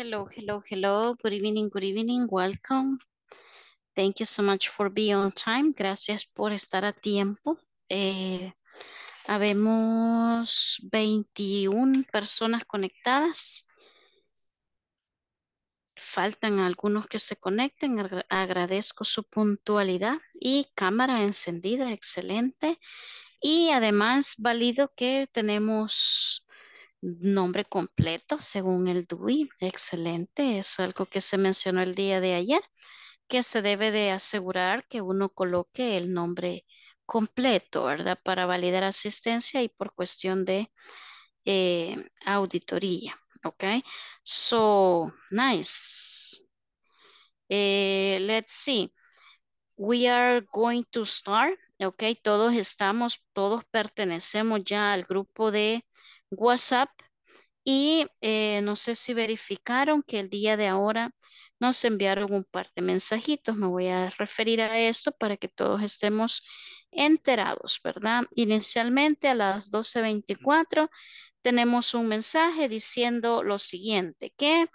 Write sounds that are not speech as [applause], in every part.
Hello, hello, hello. Good evening, good evening. Welcome. Thank you so much for being on time. Gracias por estar a tiempo. Eh, habemos 21 personas conectadas. Faltan algunos que se conecten. agradezco su puntualidad y cámara encendida. Excelente. Y además, valido que tenemos nombre completo según el DUI. Excelente, es algo que se mencionó el día de ayer, que se debe de asegurar que uno coloque el nombre completo, ¿verdad? Para validar asistencia y por cuestión de eh, auditoría, ¿ok? So, nice. Eh, let's see. We are going to start, ¿ok? Todos estamos, todos pertenecemos ya al grupo de WhatsApp y eh, no sé si verificaron que el día de ahora nos enviaron un par de mensajitos. Me voy a referir a esto para que todos estemos enterados, ¿verdad? Inicialmente a las 12.24 tenemos un mensaje diciendo lo siguiente, que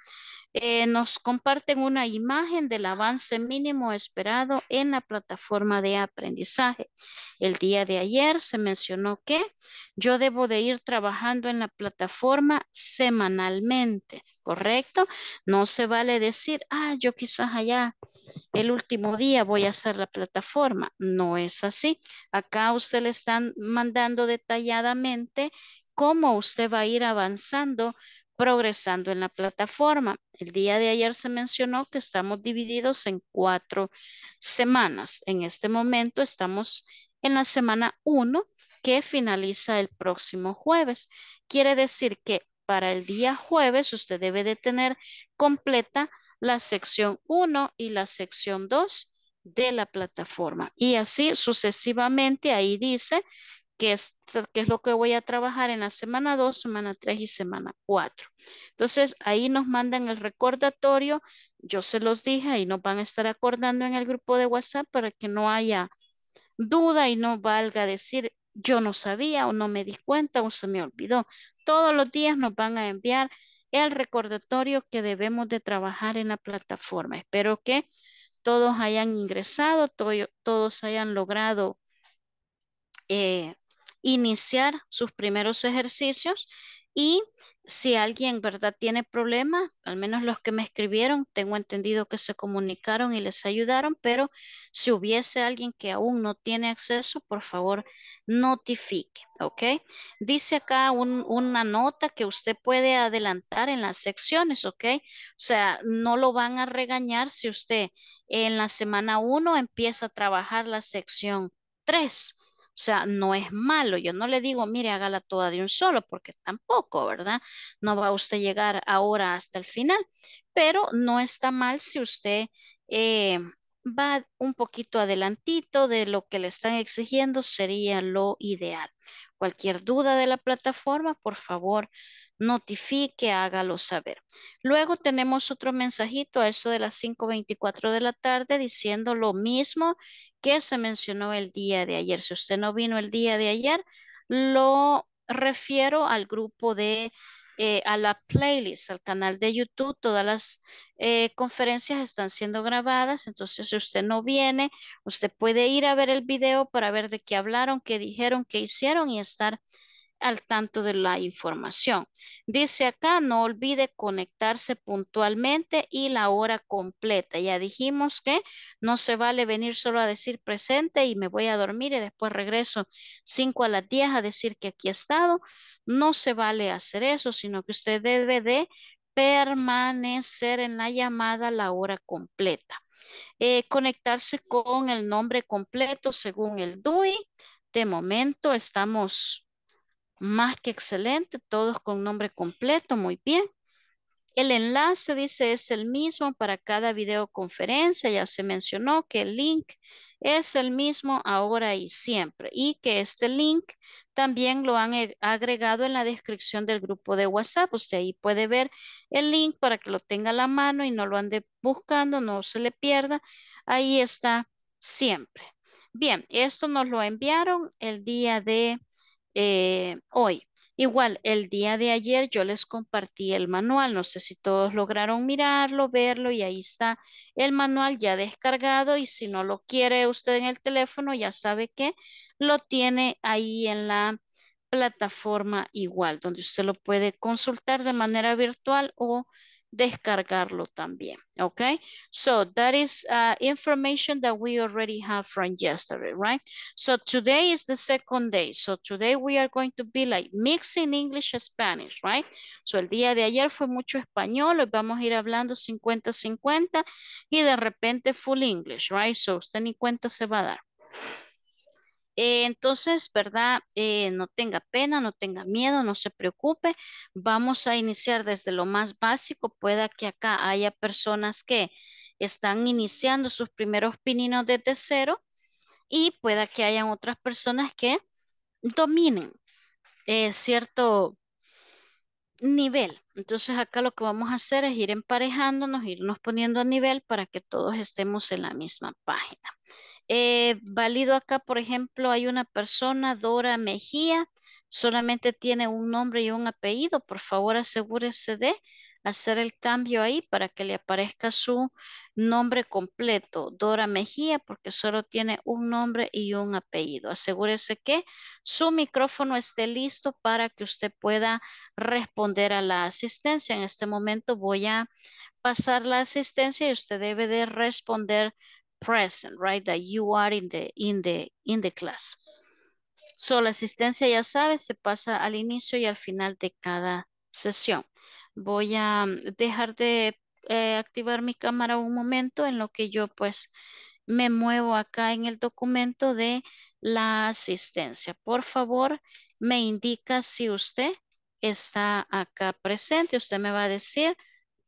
eh, nos comparten una imagen del avance mínimo esperado en la plataforma de aprendizaje. El día de ayer se mencionó que yo debo de ir trabajando en la plataforma semanalmente, ¿correcto? No se vale decir, ah, yo quizás allá el último día voy a hacer la plataforma. No es así. Acá usted le están mandando detalladamente cómo usted va a ir avanzando progresando en la plataforma. El día de ayer se mencionó que estamos divididos en cuatro semanas. En este momento estamos en la semana 1 que finaliza el próximo jueves. Quiere decir que para el día jueves usted debe de tener completa la sección 1 y la sección 2 de la plataforma. Y así sucesivamente ahí dice que es, lo que voy a trabajar en la semana 2, semana 3 y semana 4. Entonces, ahí nos mandan el recordatorio. Yo se los dije, y nos van a estar acordando en el grupo de WhatsApp para que no haya duda y no valga decir yo no sabía o no me di cuenta o se me olvidó. Todos los días nos van a enviar el recordatorio que debemos de trabajar en la plataforma. Espero que todos hayan ingresado, todos hayan logrado eh, iniciar sus primeros ejercicios y si alguien, ¿verdad?, tiene problemas, al menos los que me escribieron, tengo entendido que se comunicaron y les ayudaron, pero si hubiese alguien que aún no tiene acceso, por favor, notifique, ¿ok? Dice acá una nota que usted puede adelantar en las secciones, ¿ok? O sea, no lo van a regañar si usted en la semana 1 empieza a trabajar la sección 3 o sea, no es malo. Yo no le digo, mire, hágala toda de un solo, porque tampoco, ¿verdad? No va usted a llegar ahora hasta el final, pero no está mal si usted eh, va un poquito adelantito de lo que le están exigiendo, sería lo ideal. Cualquier duda de la plataforma, por favor, notifique, hágalo saber. Luego tenemos otro mensajito a eso de las 5.24 de la tarde diciendo lo mismo que se mencionó el día de ayer. Si usted no vino el día de ayer, lo refiero al grupo de, eh, a la playlist, al canal de YouTube. Todas las eh, conferencias están siendo grabadas, entonces si usted no viene, usted puede ir a ver el video para ver de qué hablaron, qué dijeron, qué hicieron y estar al tanto de la información. Dice acá, no olvide conectarse puntualmente y la hora completa. Ya dijimos que no se vale venir solo a decir presente y me voy a dormir y después regreso 5 a las 10 a decir que aquí he estado. No se vale hacer eso, sino que usted debe de permanecer en la llamada la hora completa. Eh, conectarse con el nombre completo según el DUI. De momento estamos más que excelente, todos con nombre completo, muy bien. El enlace, dice, es el mismo para cada videoconferencia. Ya se mencionó que el link es el mismo ahora y siempre. Y que este link también lo han agregado en la descripción del grupo de WhatsApp. Usted ahí puede ver el link para que lo tenga a la mano y no lo ande buscando, no se le pierda. Ahí está siempre. Bien, esto nos lo enviaron el día de eh, hoy. Igual, el día de ayer yo les compartí el manual, no sé si todos lograron mirarlo, verlo y ahí está el manual ya descargado y si no lo quiere usted en el teléfono, ya sabe que lo tiene ahí en la plataforma igual, donde usted lo puede consultar de manera virtual o descargarlo también, okay? So that is uh, information that we already have from yesterday, right? So today is the second day. So today we are going to be like mixing English and Spanish, right? So el día de ayer fue mucho español, hoy vamos a ir hablando 50-50 y de repente full English, right? So usted ni cuenta se va a dar. Eh, entonces, ¿verdad? Eh, no tenga pena, no tenga miedo, no se preocupe. Vamos a iniciar desde lo más básico. Pueda que acá haya personas que están iniciando sus primeros pininos desde cero y pueda que hayan otras personas que dominen eh, cierto nivel. Entonces acá lo que vamos a hacer es ir emparejándonos, irnos poniendo a nivel para que todos estemos en la misma página. Valido eh, válido acá, por ejemplo, hay una persona, Dora Mejía, solamente tiene un nombre y un apellido. Por favor, asegúrese de hacer el cambio ahí para que le aparezca su nombre completo, Dora Mejía, porque solo tiene un nombre y un apellido. Asegúrese que su micrófono esté listo para que usted pueda responder a la asistencia. En este momento voy a pasar la asistencia y usted debe de responder present, right? That you are in the, in the, in the class. So, la asistencia, ya sabes, se pasa al inicio y al final de cada sesión. Voy a mm, dejar de eh, activar mi cámara un momento en lo que yo pues me muevo acá en el documento de la asistencia. Por favor, me indica si usted está acá presente. Usted me va a decir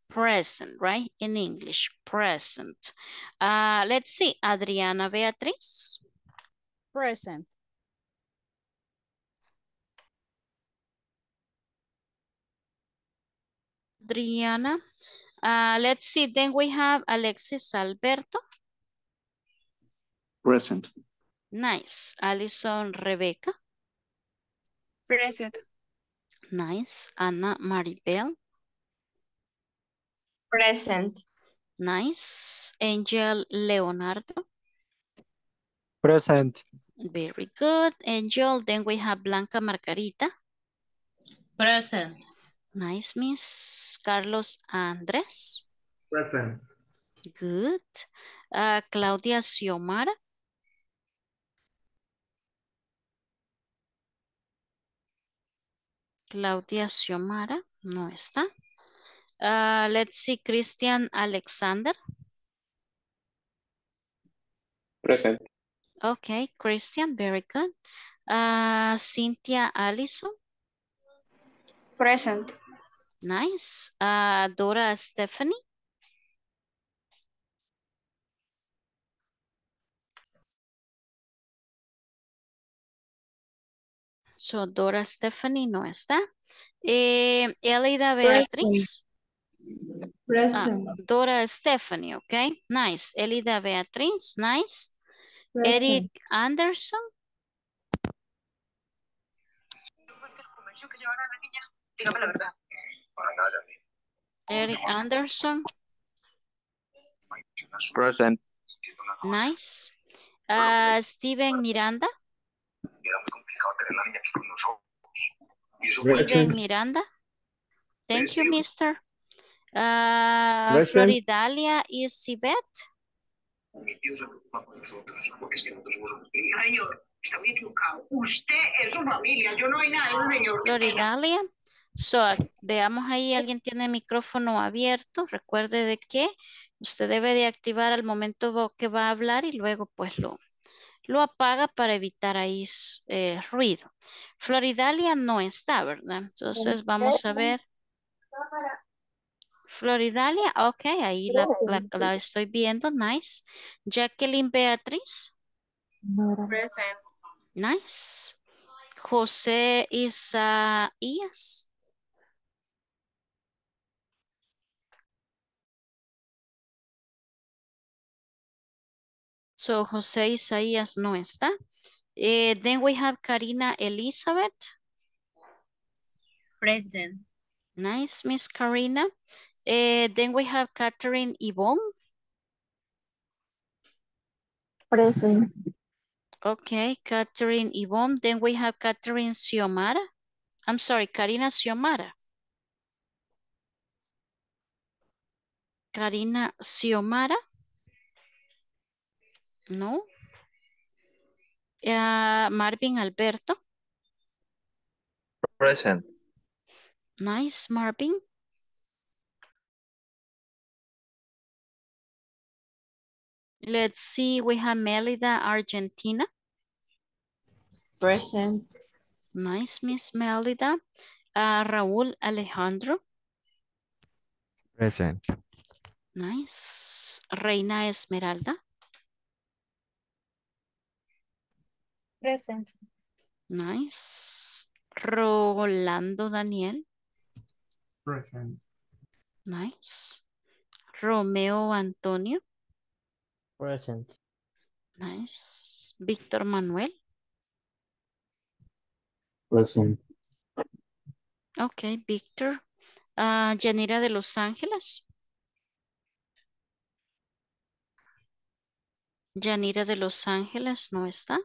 present, right? In English, present. Uh, let's see, Adriana Beatriz. Present. Adriana. Uh, let's see, then we have Alexis Alberto. Present. Nice. Alison Rebecca. Present. Nice. Anna Maribel. Present. Nice. Angel Leonardo. Present. Very good. Angel, then we have Blanca Margarita. Present. Nice, Miss Carlos Andres. Present. Good. Uh, Claudia Xiomara. Claudia Xiomara no está. Ah, let's see, Christian Alexander. Present. Okay, Christian, very good. Ah, Cynthia Allison. Present. Nice. Ah, Dora Stephanie. So Dora Stephanie no está. Eh, Elida Beatriz. Present. Ah, Stephanie, okay? Nice. Elida Beatriz, nice. Eric Anderson. Eric Anderson. Present. Nice. Uh, Steven Miranda. Steven Miranda. Thank you, mister. Uh, Floridalia y Cibet. yo no hay nada, Floridalia. veamos ahí, alguien tiene el micrófono abierto. Recuerde de que usted debe de activar al momento que va a hablar y luego pues lo, lo apaga para evitar ahí eh, ruido. Floridalia no está, ¿verdad? Entonces vamos a ver. Para Floridalia, ok, ahí la, estoy viendo, nice. Jacqueline Beatriz. Present. Nice. José Isaías. So José Isaías no está. Eh, then we have Karina Elizabeth. Present. Nice, Miss Karina. Uh, then we have Catherine Yvonne. Present. Okay, Catherine Yvonne. Then we have Catherine Xiomara. I'm sorry, Karina Xiomara. Karina Xiomara. No. Eh, Marvin Alberto. Present. Nice, Marvin. Let's see, we have Melida, Argentina. Present. Nice, Miss Melida. Uh, Raúl Alejandro. Present. Nice. Reina Esmeralda. Present. Nice. Rolando Daniel. Present. Nice. Romeo Antonio. Present. Nice. Víctor Manuel. Present. Ok, Víctor. Ah, Yanira de Los Ángeles. Yanira de Los Ángeles no está.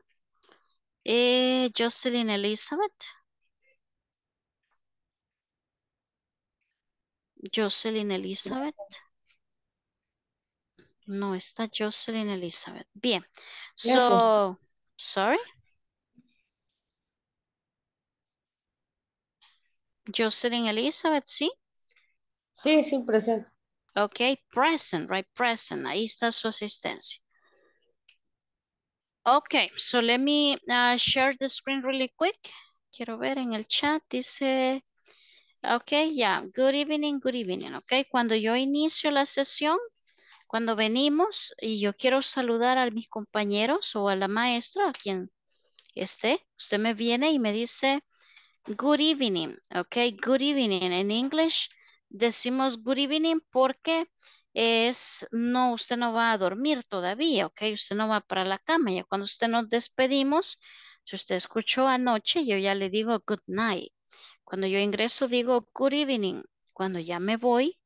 Eh, Jocelyn Elizabeth. Jocelyn Elizabeth. No, está Jocelyn Elizabeth. Bien. So, sorry. Jocelyn Elizabeth, ¿sí? Sí, sí, present. Ok, present, right, present. Ahí está su asistencia. Ok, so let me uh, share the screen really quick. Quiero ver en el chat, dice... Ok, ya, yeah. good evening, good evening. Ok, cuando yo inicio la sesión, cuando venimos y yo quiero saludar a mis compañeros o a la maestra, a quien esté, usted me viene y me dice, good evening, ok, good evening. En inglés decimos good evening porque es, no, usted no va a dormir todavía, ok, usted no va para la cama. Ya cuando usted nos despedimos, si usted escuchó anoche, yo ya le digo good night. Cuando yo ingreso digo good evening. Cuando ya me voy,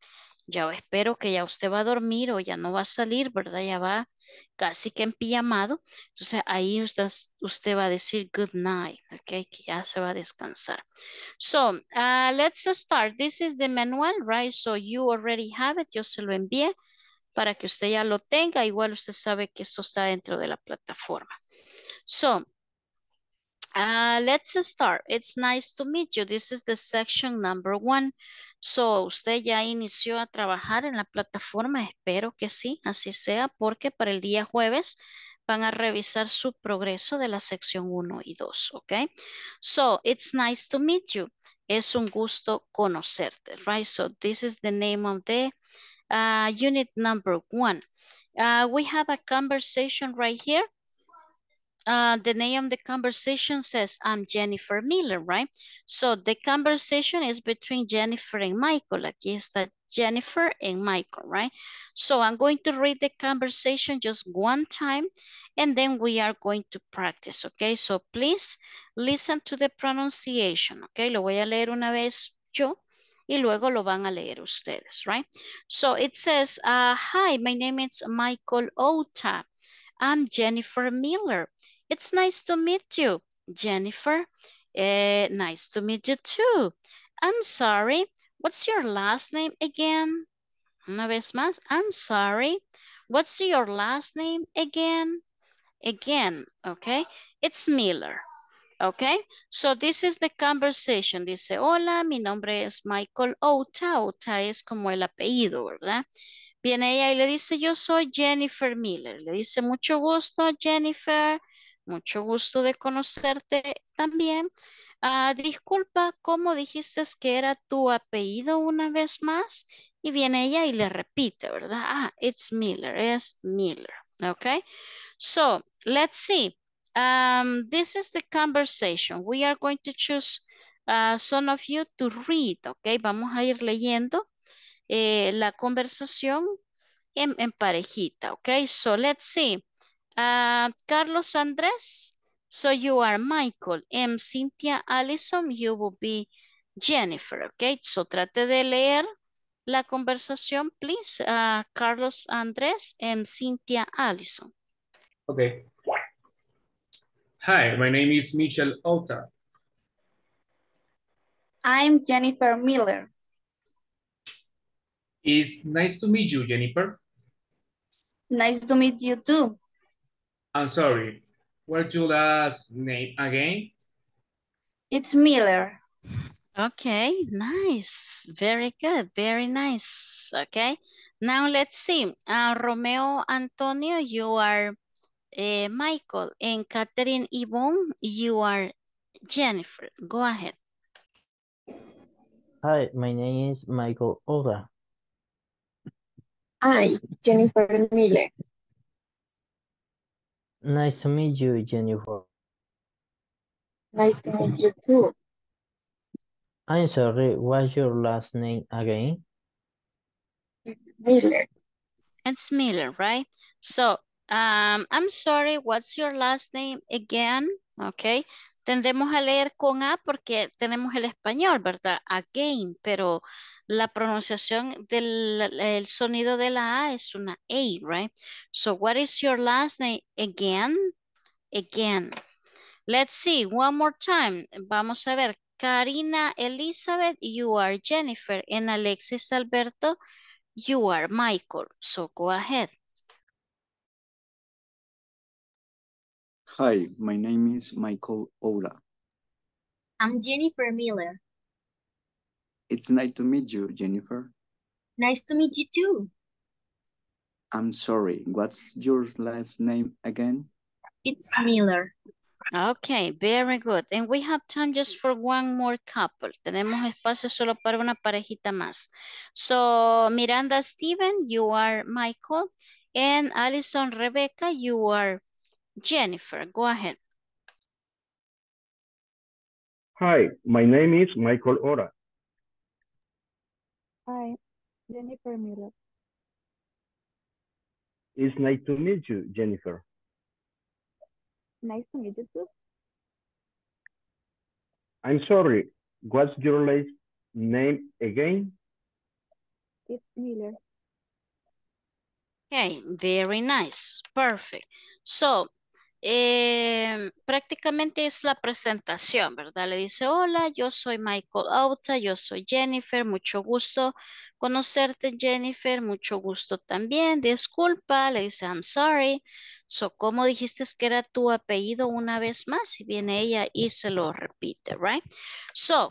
ya espero que ya usted va a dormir o ya no va a salir, ¿verdad? Ya va casi que pijamado. Entonces ahí usted, usted va a decir good night, okay? Que ya se va a descansar. So, uh, let's start. This is the manual, right? So you already have it. Yo se lo envié para que usted ya lo tenga. Igual usted sabe que esto está dentro de la plataforma. So, uh, let's start. It's nice to meet you. This is the section number one. So, ¿usted ya inició a trabajar en la plataforma? Espero que sí, así sea, porque para el día jueves van a revisar su progreso de la sección 1 y 2, ¿ok? So, it's nice to meet you. Es un gusto conocerte, right? So, this is the name of the uh, unit number one. Uh, we have a conversation right here. Uh, the name of the conversation says, I'm Jennifer Miller, right? So the conversation is between Jennifer and Michael. Aquí está Jennifer and Michael, right? So I'm going to read the conversation just one time, and then we are going to practice, okay? So please listen to the pronunciation, okay? Lo voy a leer una vez yo. Y luego lo van a leer ustedes, right? So it says, uh, hi, my name is Michael Ota. I'm Jennifer Miller. It's nice to meet you, Jennifer. Eh, nice to meet you too. I'm sorry. What's your last name again? Una vez más. I'm sorry. What's your last name again? Again, okay? It's Miller. Okay, so this is the conversation. Dice, hola, mi nombre es Michael Ota. Ota es como el apellido, ¿verdad? Viene ella y le dice, yo soy Jennifer Miller. Le dice, mucho gusto, Jennifer. Mucho gusto de conocerte también. Ah, disculpa, ¿cómo dijiste que era tu apellido una vez más? Y viene ella y le repite, ¿verdad? Ah, it's Miller, es Miller. ¿ok? so let's see. Um, this is the conversation. We are going to choose uh, some of you to read, okay? Vamos a ir leyendo eh, la conversación en, en parejita, ¿ok? So let's see. Ah, Carlos Andrés, so you are Michael. M. Cynthia Allison, you will be Jennifer. Okay, so trate de leer la conversación, please. Uh, Carlos Andrés, M. Cynthia Allison. Okay. Hi, my name is Michelle Ota. I'm Jennifer Miller. It's nice to meet you, Jennifer. Nice to meet you too. I'm sorry. What's your last name again? It's Miller. Okay, nice. Very good. Very nice. Okay. Now let's see. Uh, Romeo Antonio, you are uh, Michael. And Catherine Yvonne, you are Jennifer. Go ahead. Hi, my name is Michael Oda. Hi, Jennifer Miller. Nice to meet you, Jennifer. Nice to meet you too. I'm sorry, what's your last name again? It's Miller. It's Miller, right? So, um, I'm sorry, what's your last name again? Okay. Tendemos a leer con A porque tenemos el español, ¿verdad? Again, pero la pronunciación del el sonido de la A es una A, right? So what is your last name again? Again. Let's see, one more time. Vamos a ver. Karina Elizabeth, you are Jennifer. And Alexis Alberto, you are Michael. So go ahead. Hi, my name is Michael Ola. I'm Jennifer Miller. It's nice to meet you, Jennifer. Nice to meet you too. I'm sorry, what's your last name again? It's Miller. Okay, very good. And we have time just for one more couple. Tenemos espacio solo para una parejita más. So, Miranda Steven, you are Michael. And Alison Rebecca, you are Jennifer. Go ahead. Hi, my name is Michael Ora. Hi, Jennifer Miller. It's nice to meet you, Jennifer. Nice to meet you too. I'm sorry, what's your last name again? It's Miller. Okay, very nice, perfect. So Em, prácticamente es la presentación, ¿verdad? Le dice, hola, yo soy Michael Auta, yo soy Jennifer, mucho gusto conocerte, Jennifer, mucho gusto también, disculpa, le dice, I'm sorry. So, como dijiste que era tu apellido una vez más? Y viene ella y se lo repite, right? So,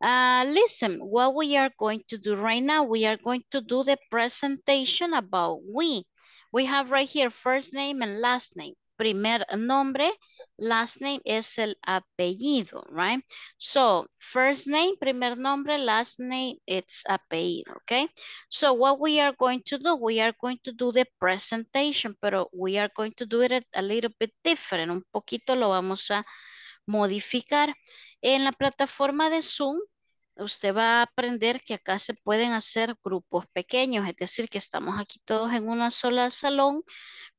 uh, listen, what we are going to do right now, we are going to do the presentation about we. We have right here first name and last name primer nombre, last name es el apellido, right? So, first name, primer nombre, last name, it's apellido, okay? So, what we are going to do, we are going to do the presentation, pero we are going to do it a little bit different, un poquito lo vamos a modificar. En la plataforma de Zoom, usted va a aprender que acá se pueden hacer grupos pequeños, es decir, que estamos aquí todos en una sola salón,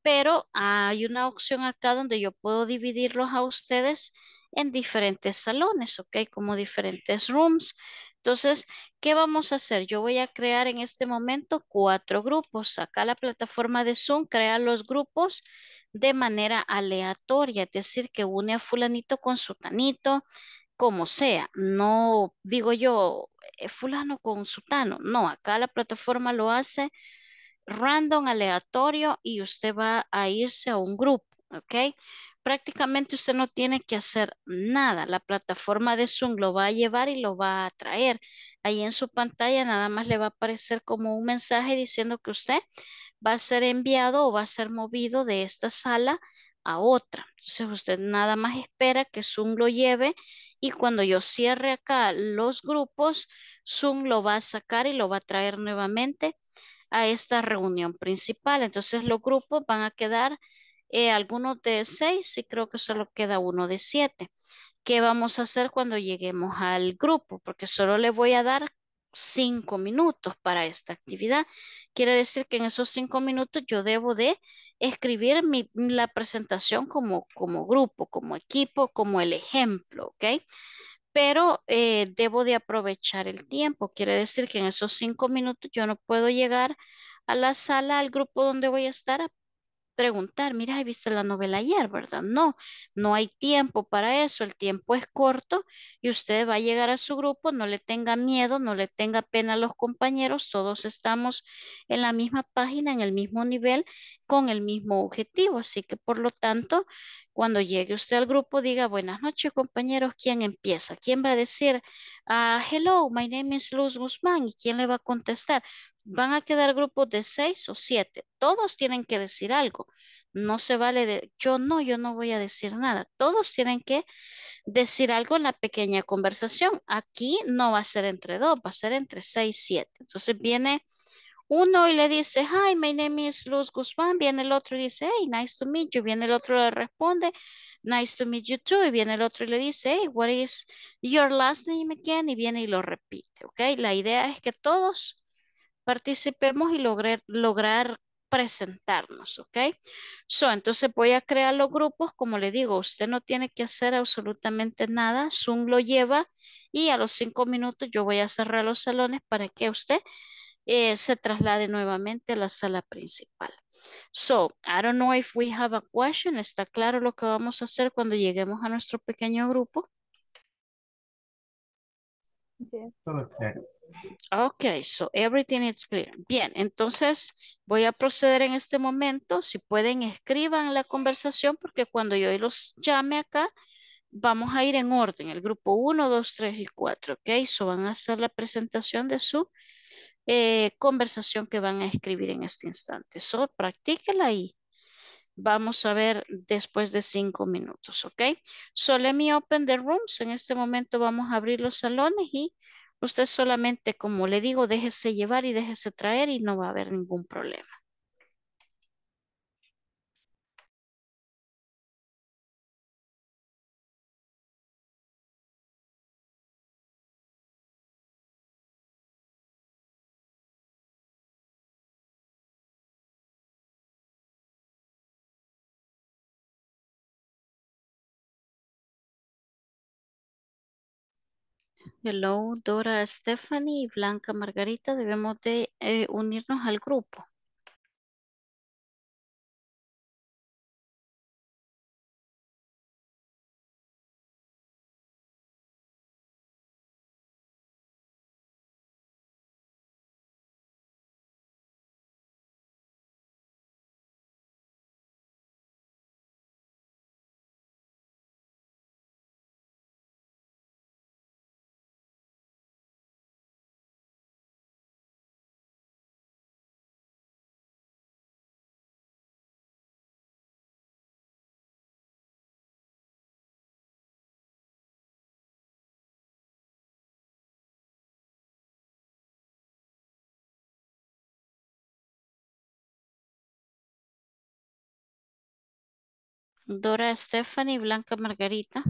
pero hay una opción acá donde yo puedo dividirlos a ustedes en diferentes salones, ¿ok? Como diferentes rooms. Entonces, ¿qué vamos a hacer? Yo voy a crear en este momento cuatro grupos. Acá la plataforma de Zoom crea los grupos de manera aleatoria, es decir, que une a fulanito con tanito como sea, no digo yo eh, fulano con sutano, no, acá la plataforma lo hace random, aleatorio y usted va a irse a un grupo, ¿ok? Prácticamente usted no tiene que hacer nada, la plataforma de Zoom lo va a llevar y lo va a traer. Ahí en su pantalla nada más le va a aparecer como un mensaje diciendo que usted va a ser enviado o va a ser movido de esta sala a otra. Entonces usted nada más espera que Zoom lo lleve y cuando yo cierre acá los grupos, Zoom lo va a sacar y lo va a traer nuevamente a esta reunión principal. Entonces los grupos van a quedar eh, algunos de seis y creo que solo queda uno de siete. ¿Qué vamos a hacer cuando lleguemos al grupo? Porque solo le voy a dar cinco minutos para esta actividad. Quiere decir que en esos cinco minutos yo debo de escribir mi, la presentación como, como grupo, como equipo, como el ejemplo, ¿ok? Pero eh, debo de aprovechar el tiempo. Quiere decir que en esos cinco minutos yo no puedo llegar a la sala, al grupo donde voy a estar, preguntar, mira, visto la novela ayer, verdad? No, no hay tiempo para eso, el tiempo es corto y usted va a llegar a su grupo, no le tenga miedo, no le tenga pena a los compañeros, todos estamos en la misma página, en el mismo nivel, con el mismo objetivo, así que por lo tanto, cuando llegue usted al grupo, diga, buenas noches compañeros, ¿quién empieza? ¿Quién va a decir, ah, hello, my name is Luz Guzmán? ¿Y quién le va a contestar? van a quedar grupos de seis o siete. Todos tienen que decir algo. No se vale de yo no, yo no voy a decir nada. Todos tienen que decir algo en la pequeña conversación. Aquí no va a ser entre dos, va a ser entre seis, siete. Entonces viene uno y le dice, hi, my name is Luz Guzmán. Viene el otro y dice, hey, nice to meet you. Viene el otro y le responde, nice to meet you too. Y viene el otro y le dice, hey, what is your last name again? Y viene y lo repite, ¿ok? La idea es que todos participemos y lograr presentarnos, ¿ok? So, entonces voy a crear los grupos, como le digo, usted no tiene que hacer absolutamente nada, Zoom lo lleva y a los cinco minutos yo voy a cerrar los salones para que usted eh, se traslade nuevamente a la sala principal. So, I don't know if we have a question. ¿Está claro lo que vamos a hacer cuando lleguemos a nuestro pequeño grupo? Yes. Ok, so everything is clear. Bien, entonces voy a proceder en este momento. Si pueden, escriban la conversación porque cuando yo los llame acá, vamos a ir en orden. El grupo 1, 2, 3 y 4, ok. So van a hacer la presentación de su eh, conversación que van a escribir en este instante. So practíquela ahí. Vamos a ver después de cinco minutos, ok. So let me open the rooms. En este momento vamos a abrir los salones y Usted solamente, como le digo, déjese llevar y déjese traer y no va a haber ningún problema. Hello, Dora, Stephanie y Blanca Margarita, debemos de eh, unirnos al grupo. Dora Stephanie Blanca Margarita.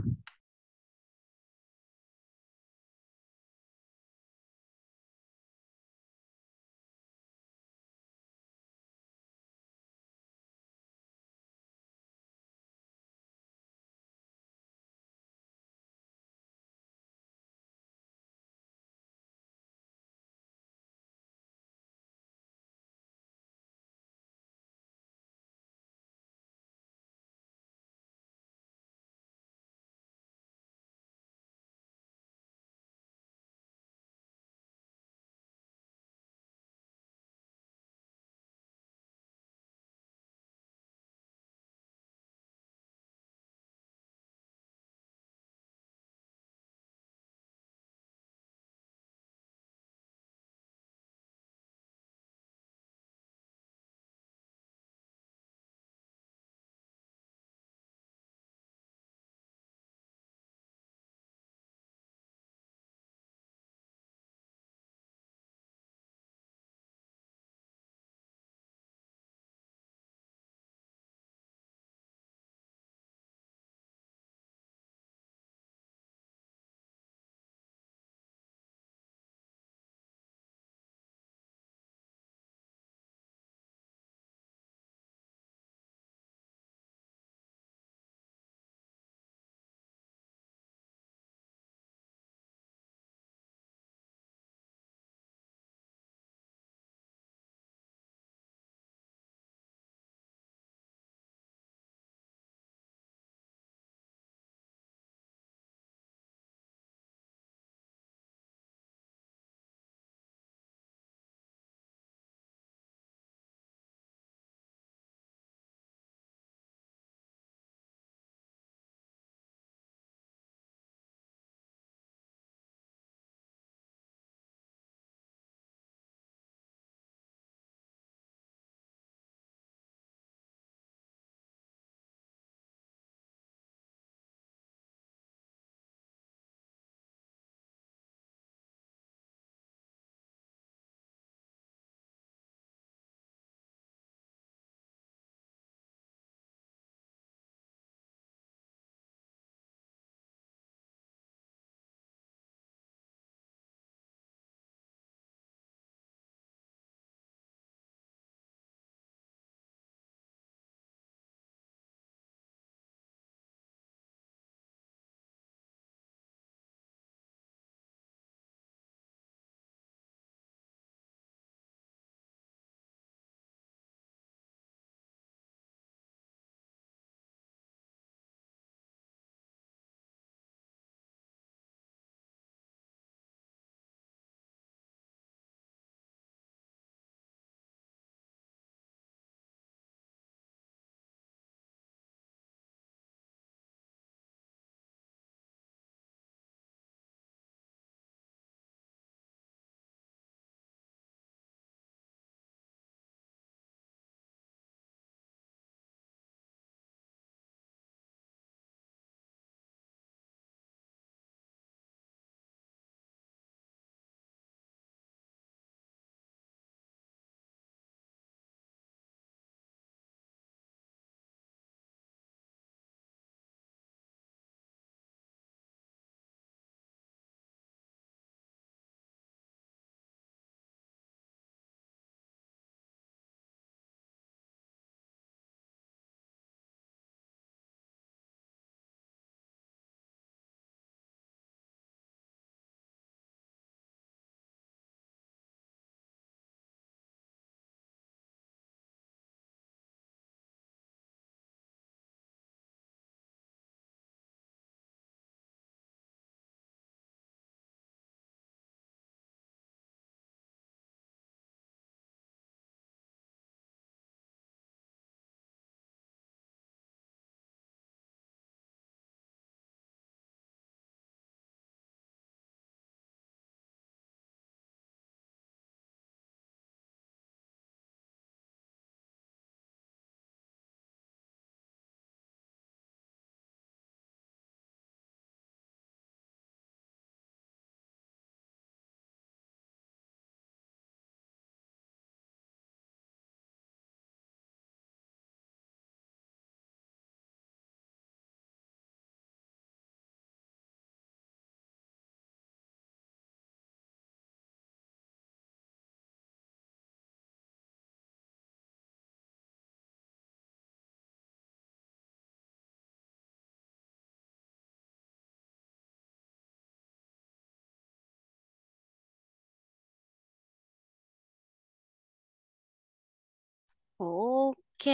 Ok,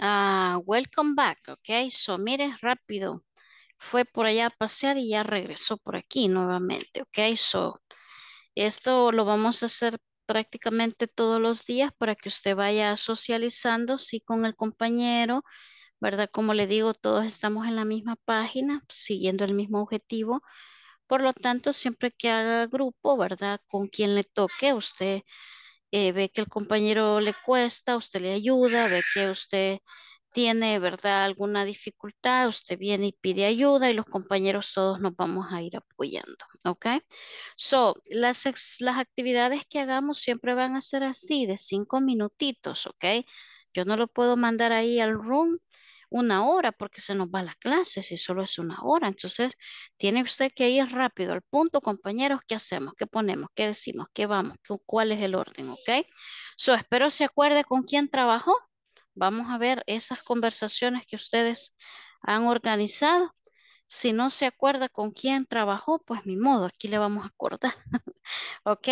ah, welcome back, ok, so mire, rápido, fue por allá a pasear y ya regresó por aquí nuevamente, ok, so esto lo vamos a hacer prácticamente todos los días para que usted vaya socializando, sí, con el compañero, ¿verdad? Como le digo, todos estamos en la misma página, siguiendo el mismo objetivo, por lo tanto, siempre que haga grupo, ¿verdad? Con quien le toque, usted eh, ve que el compañero le cuesta, usted le ayuda, ve que usted tiene, ¿verdad?, alguna dificultad, usted viene y pide ayuda y los compañeros todos nos vamos a ir apoyando, ¿ok? So, las, las actividades que hagamos siempre van a ser así, de cinco minutitos, ¿ok? Yo no lo puedo mandar ahí al room una hora porque se nos va la clase si solo es una hora. Entonces, tiene usted que ir rápido al punto, compañeros, ¿qué hacemos? ¿Qué ponemos? ¿Qué decimos? ¿Qué vamos? ¿Cuál es el orden? ¿Ok? So, espero se acuerde con quién trabajó. Vamos a ver esas conversaciones que ustedes han organizado. Si no se acuerda con quién trabajó, pues mi modo, aquí le vamos a acordar. [laughs] ok,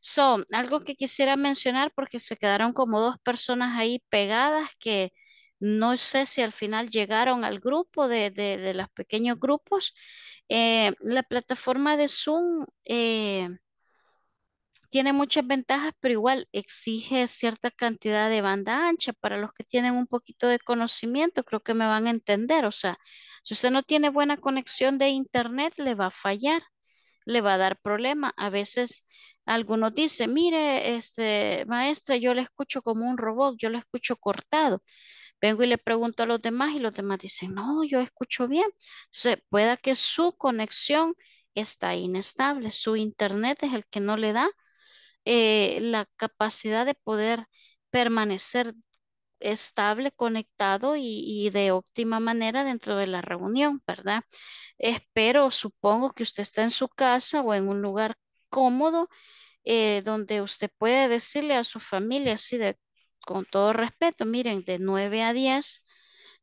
so, algo que quisiera mencionar porque se quedaron como dos personas ahí pegadas que no sé si al final llegaron al grupo de, los pequeños grupos. Eh, la plataforma de Zoom eh, tiene muchas ventajas, pero igual exige cierta cantidad de banda ancha. Para los que tienen un poquito de conocimiento, creo que me van a entender. O sea, si usted no tiene buena conexión de Internet, le va a fallar, le va a dar problema. A veces algunos dicen, mire, este, maestra, yo le escucho como un robot, yo le escucho cortado vengo y le pregunto a los demás y los demás dicen, no, yo escucho bien. Entonces, pueda que su conexión está inestable, su internet es el que no le da eh, la capacidad de poder permanecer estable, conectado y, de óptima manera dentro de la reunión, ¿verdad? Espero, supongo que usted está en su casa o en un lugar cómodo eh, donde usted puede decirle a su familia así de con todo respeto, miren, de 9 a 10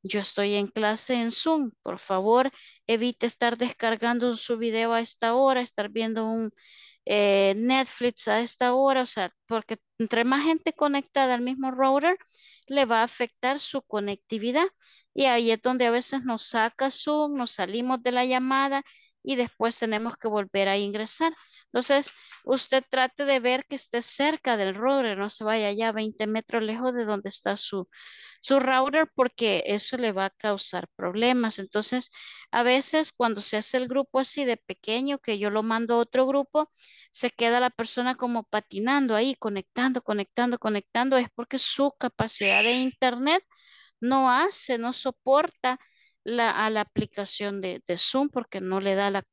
yo estoy en clase en Zoom. Por favor, evite estar descargando su video a esta hora, estar viendo un eh, Netflix a esta hora, o sea, porque entre más gente conectada al mismo router, le va a afectar su conectividad. Y ahí es donde a veces nos saca Zoom, nos salimos de la llamada y después tenemos que volver a ingresar. Entonces, usted trate de ver que esté cerca del router, no se vaya ya 20 metros lejos de donde está su, su router porque eso le va a causar problemas. Entonces, a veces cuando se hace el grupo así de pequeño, que yo lo mando a otro grupo, se queda la persona como patinando ahí, conectando, conectando, conectando. Es porque su capacidad de internet no hace, no soporta la, a la aplicación de, Zoom porque no le da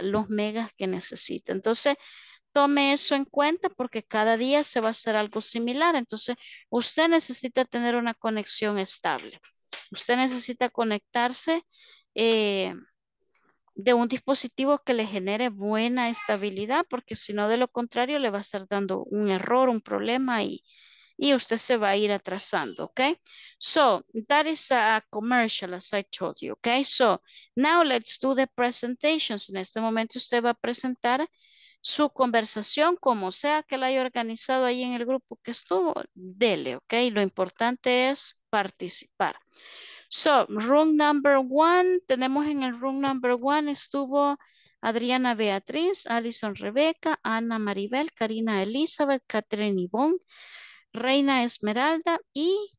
los megas que necesita. Entonces, tome eso en cuenta porque cada día se va a hacer algo similar. Entonces, usted necesita tener una conexión estable. Usted necesita conectarse eh, de un dispositivo que le genere buena estabilidad porque si no, de lo contrario, le va a estar dando un error, un problema y, y usted se va a ir atrasando, ok, So that is a commercial as I told you, okay? So now let's do the presentations. En este momento usted va a presentar su conversación como sea que la haya organizado ahí en el grupo que estuvo, dele, ok? Lo importante es participar. So, room number one, tenemos en el room number one estuvo Adriana Beatriz, Alison Rebeca, Ana Maribel, Karina Elizabeth, Catherine Yvonne Reina Esmeralda y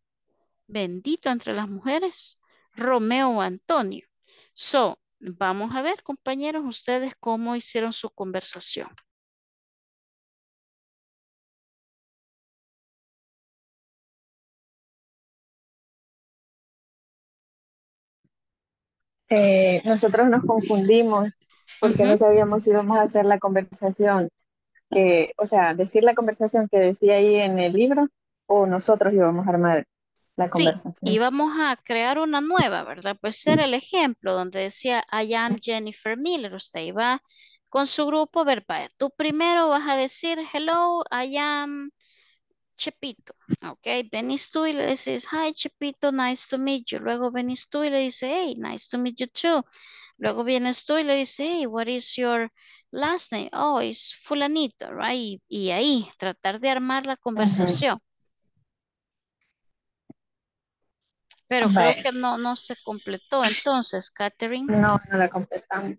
bendito entre las mujeres, Romeo Antonio. So, vamos a ver, compañeros, ustedes cómo hicieron su conversación. Eh, nosotros nos confundimos porque no sabíamos si íbamos a hacer la conversación que, o sea, decir la conversación que decía ahí en el libro o nosotros íbamos a armar la conversación. Sí, íbamos a crear una nueva, ¿verdad? Pues ser el ejemplo donde decía, I am Jennifer Miller, usted iba con su grupo, a ver, tú primero vas a decir, hello, I am Chepito, ok, venís tú y le dices, hi Chepito, nice to meet you, luego venís tú y le dices, hey, nice to meet you too, Luego vienes tú y le dice hey, what is your last name? Oh, it's fulanito, right? Y, ahí, tratar de armar la conversación. Pero creo que no, no se completó entonces, Catherine. No, no la completamos.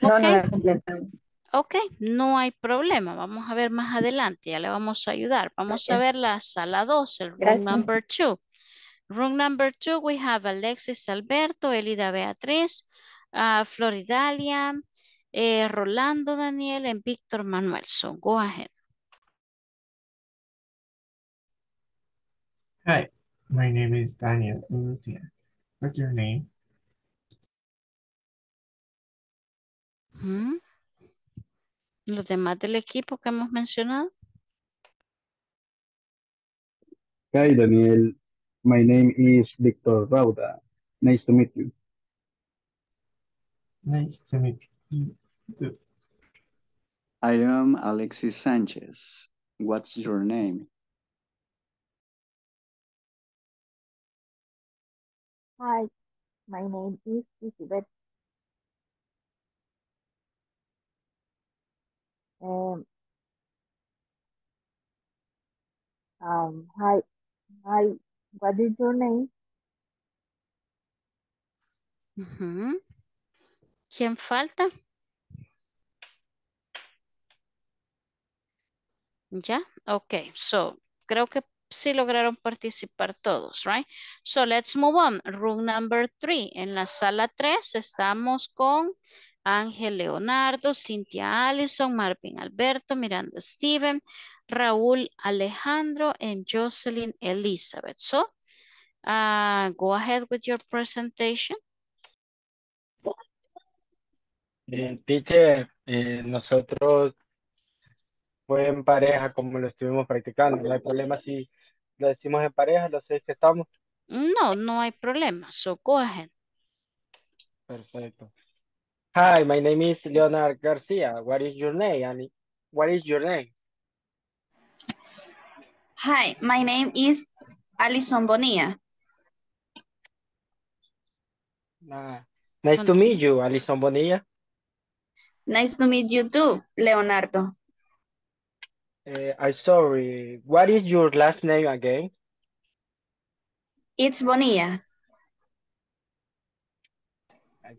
No, la completamos. Ok, no hay problema. Vamos a ver más adelante, ya le vamos a ayudar. Vamos a ver la sala 2, el room number 2. Room number 2, we have Alexis Alberto, Elida Beatriz, uh, Floridalia, eh, Rolando Daniel, and Víctor Manuel. So go ahead. Hi, my name is Daniel What's your name? Mm-hmm. Los demás del equipo que hemos mencionado. Hi, Daniel. My name is Víctor Rauda. Nice to meet you. Nice to meet you. Too. I am Alexis Sanchez. What's your name? Hi, my name is Isabel. Um, um, hi, hi, what is your name? Mm -hmm. ¿Quién falta? ¿Ya? Ok, so creo que sí lograron participar todos, right? So let's move on. Room number three. En la sala tres estamos con Ángel Leonardo, Cynthia Allison, Marvin Alberto, Miranda Steven, Raúl Alejandro, and Jocelyn Elizabeth. So uh, go ahead with your presentation. Eh, teacher, eh, nosotros fue en pareja como lo estuvimos practicando. No hay problema si lo decimos en pareja, los seis que estamos. No, no hay problema. So go Perfecto. Hi, my name is Leonard Garcia. What is your name, Annie? What is your name? Hi, my name is Alison Bonilla. Ah, nice to meet you, Alison Bonilla. Nice to meet you too, Leonardo. I'm eh, sorry, what is your last name again? It's Bonilla.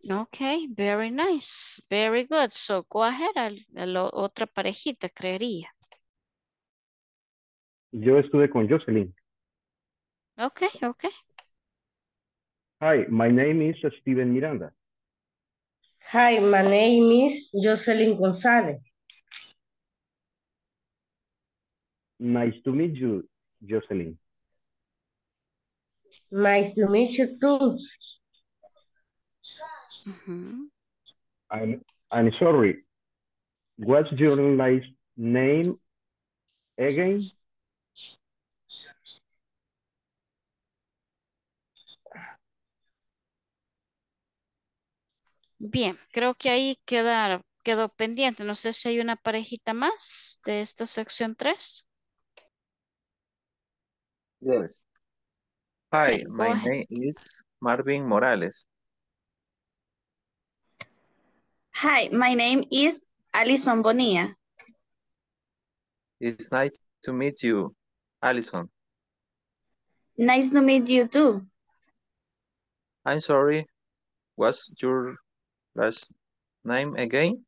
Okay, very nice, very good. So go ahead otra parejita, creería. Yo estuve con Jocelyn. Okay, okay. Hi, my name is Steven Miranda. Hi, my name is Jocelyn Gonzalez. Nice to meet you, Jocelyn. Nice to meet you too. Mm -hmm. I'm I'm sorry. What's your last name again? Bien, creo que ahí queda, quedó pendiente. No sé si hay una parejita más de esta sección 3. Yes. Hi, my name is Marvin Morales. Hi, my name is Alison Bonilla. It's nice to meet you, Alison. Nice to meet you too. I'm sorry, what's your Last name again?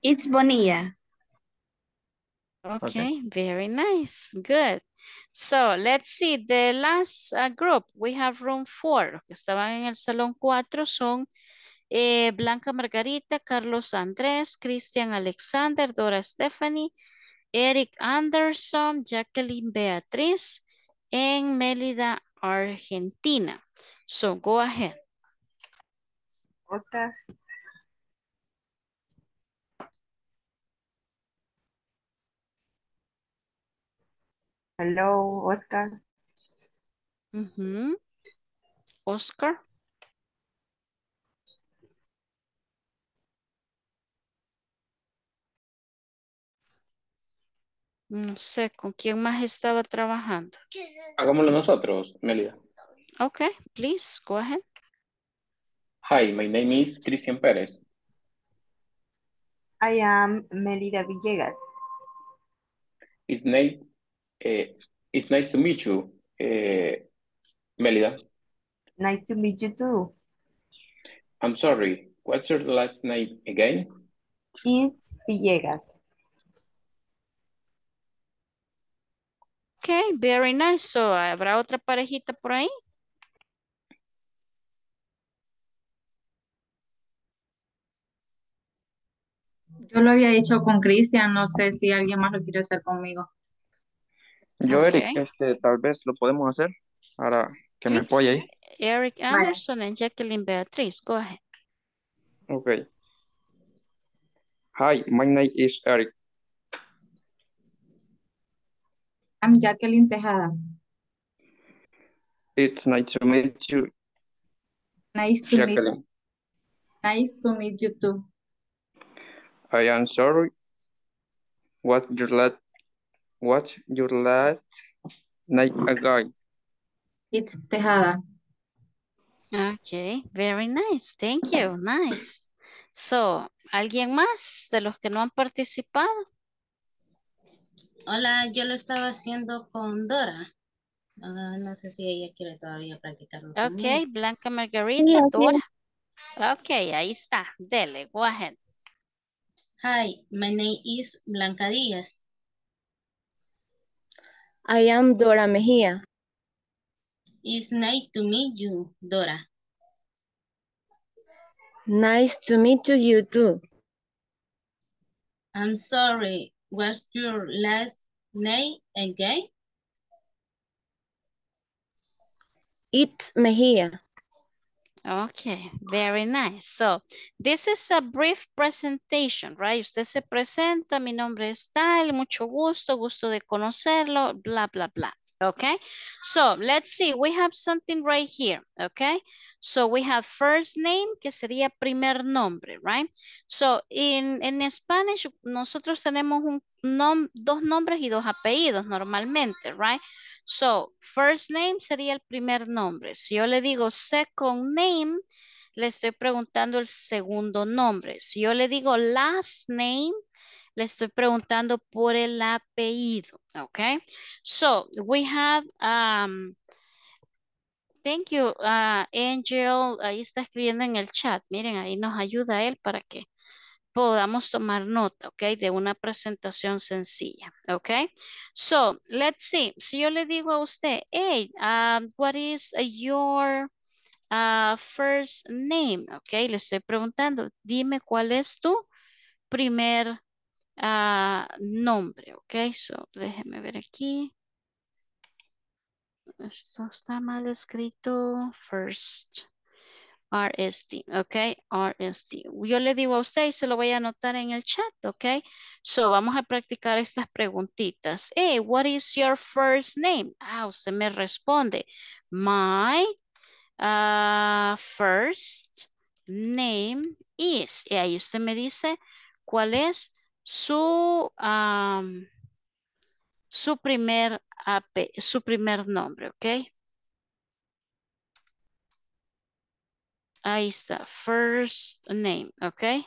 It's Bonilla. Okay, very nice. Good. So, let's see. The last uh, group, we have room four. que estaban en el salón cuatro son eh, Blanca Margarita, Carlos Andrés, Cristian Alexander, Dora Stephanie, Eric Anderson, Jacqueline Beatriz, en Melida Argentina. So, go ahead. Oscar. Hello, Oscar. mhm, Oscar. No sé, ¿con quién más estaba trabajando? Hagámoslo nosotros, Melida. Ok, please, go ahead. Hi, my name is Christian Pérez. I am Melida Villegas. It's nice, eh, it's nice to meet you, eh, Melida. Nice to meet you too. I'm sorry, what's your last name again? It's Villegas. Okay, very nice. So, ¿habrá otra parejita por ahí? Yo lo había hecho con Cristian, no sé si alguien más lo quiere hacer conmigo. Yo, Eric, este, tal vez lo podemos hacer para que me apoye ahí. Eric Anderson y Jacqueline Beatriz, go ahead. Okay. Hi, my name is Eric. I'm Jacqueline Tejada. It's nice to meet you. Nice to meet you. Nice to meet you too. I am sorry. What your last What's your last night ago? It's Tejada. Okay, very nice. Thank you. Nice. So, ¿alguien más de los que no han participado? Hola, yo lo estaba haciendo con Dora. Ah, no sé si ella quiere todavía practicarlo. Ok, Blanca Margarita, Dora. Ok, ahí está. Dele, go ahead. Hi, my name is Blanca Diaz. I am Dora Mejia. It's nice to meet you, Dora. Nice to meet you too. I'm sorry, what's your last name again? It's Mejia. Okay, very nice. So, this is a brief presentation, right? Usted se presenta, mi nombre es tal, mucho gusto, gusto de conocerlo, bla, bla, bla. Okay, so let's see, we have something right here, okay? So we have first name, que sería primer nombre, right? So in, in Spanish, nosotros tenemos un nom dos nombres y dos apellidos normalmente, right? So, first name sería el primer nombre. Si yo le digo second name, le estoy preguntando el segundo nombre. Si yo le digo last name, le estoy preguntando por el apellido, ¿ok? So, we have, um, thank you, uh, Angel, ahí está escribiendo en el chat. Miren, ahí nos ayuda él para que podamos tomar nota, ¿ok? De una presentación sencilla, ¿ok? So, let's see. Si yo le digo a usted, hey, ah, what is your ah, first name? ¿Ok? Le estoy preguntando, dime cuál es tu primer ah, nombre, ¿ok? So, déjeme ver aquí. Esto está mal escrito. First RST, ok, RST. Yo le digo a usted y se lo voy a anotar en el chat, ok. So, vamos a practicar estas preguntitas. Hey, what is your first name? Ah, usted me responde, my ah, first name is. Y ahí usted me dice cuál es su, su, primer, su primer nombre, ok. Ahí está, first name, okay?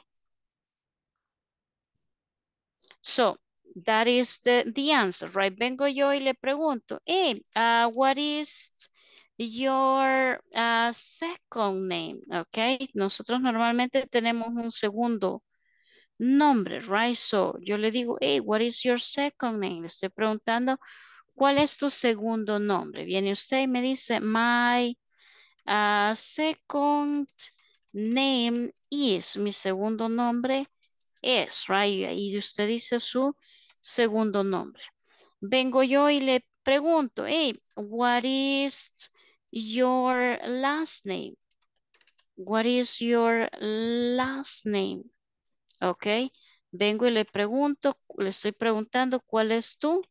So that is the, the answer, right? Vengo yo y le pregunto, hey, uh, what is your uh, second name, okay? Nosotros normalmente tenemos un segundo nombre, right? So yo le digo, hey, what is your second name? Le estoy preguntando, ¿cuál es tu segundo nombre? Viene usted y me dice, my a ah, second name is, mi segundo nombre es, right? Y usted dice su segundo nombre. Vengo yo y le pregunto, hey, what is your last name? What is your last name? Ok, vengo y le pregunto, le estoy preguntando cuál es tu